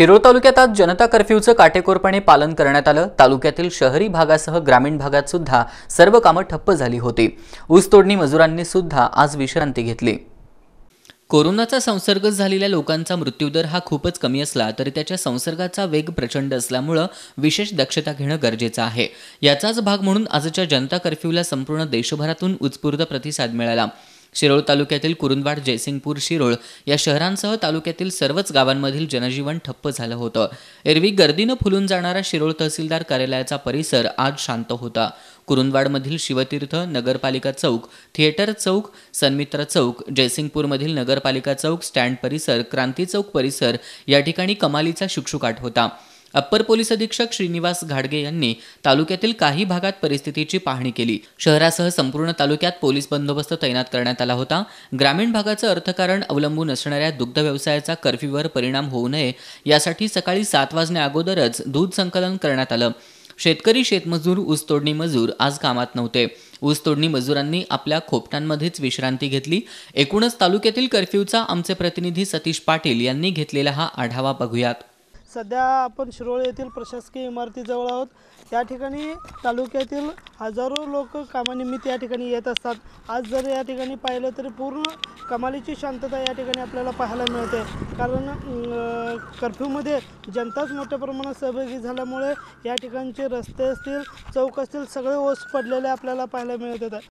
शिरोळ तालुक्यात आज जनता कर्फ्यूचं काटेकोरपणे पालन करण्यात आलं तालुक्यातील शहरी भागासह ग्रामीण भागात सुद्धा सर्व कामं ठप्प झाली होती ऊसतोडणी मजुरांनी सुद्धा आज विश्रांती घेतली कोरोनाचा संसर्ग झालेल्या लोकांचा मृत्यूदर हा खूपच कमी असला तरी त्याच्या संसर्गाचा वेग प्रचंड असल्यामुळं विशेष दक्षता घेणं गरजेचं आहे याचाच भाग म्हणून आजच्या जनता कर्फ्यूला संपूर्ण देशभरातून उत्स्फूर्त प्रतिसाद मिळाला शिरोळ तालुक्यातील कुरुंदवाड जयसिंगपूर शिरोळ या शहरांसह तालुक्यातील सर्वच गावांमधील जनजीवन ठप्प झालं होतं एरवी गर्दीनं फुलून जाणारा शिरोळ तहसीलदार कार्यालयाचा परिसर आज शांत होता कुरुंदवाडमधील शिवतीर्थ नगरपालिका चौक थिएटर चौक सन्मित्र चौक जयसिंगपूरमधील नगरपालिका चौक स्टँड परिसर क्रांती चौक परिसर या ठिकाणी कमालीचा शुकशुकाट होता अप्पर पोलीस अधीक्षक श्रीनिवास घाडगे यांनी तालुक्यातील काही भागात परिस्थितीची पाहणी केली शहरासह संपूर्ण तालुक्यात पोलीस बंदोबस्त तैनात करण्यात आला होता ग्रामीण भागाचं अर्थकारण अवलंबून असणाऱ्या दुग्ध व्यवसायाचा कर्फ्यूवर परिणाम होऊ नये यासाठी सकाळी सात वाजण्या अगोदरच दूध संकलन करण्यात आलं शेतकरी शेतमजूर ऊसतोडणी मजूर आज कामात नव्हते ऊसतोडणी मजुरांनी आपल्या खोपटांमध्येच विश्रांती घेतली एकूणच तालुक्यातील कर्फ्यूचा आमचे प्रतिनिधी सतीश पाटील यांनी घेतलेला हा आढावा बघूयात सध्या आपण शिरोळ येथील प्रशासकीय इमारतीजवळ आहोत या ठिकाणी तालुक्यातील हजारो लोक कामानिमित्त या ठिकाणी येत असतात आज जर या ठिकाणी पाहिलं तरी पूर्ण कमालीची शांतता या ठिकाणी आपल्याला पाहायला मिळते कारण कर्फ्यूमध्ये जनताच मोठ्या प्रमाणात सहभागी झाल्यामुळे या ठिकाणचे रस्ते असतील चौक असतील सगळे ओस पडलेले आपल्याला पाहायला मिळत होतात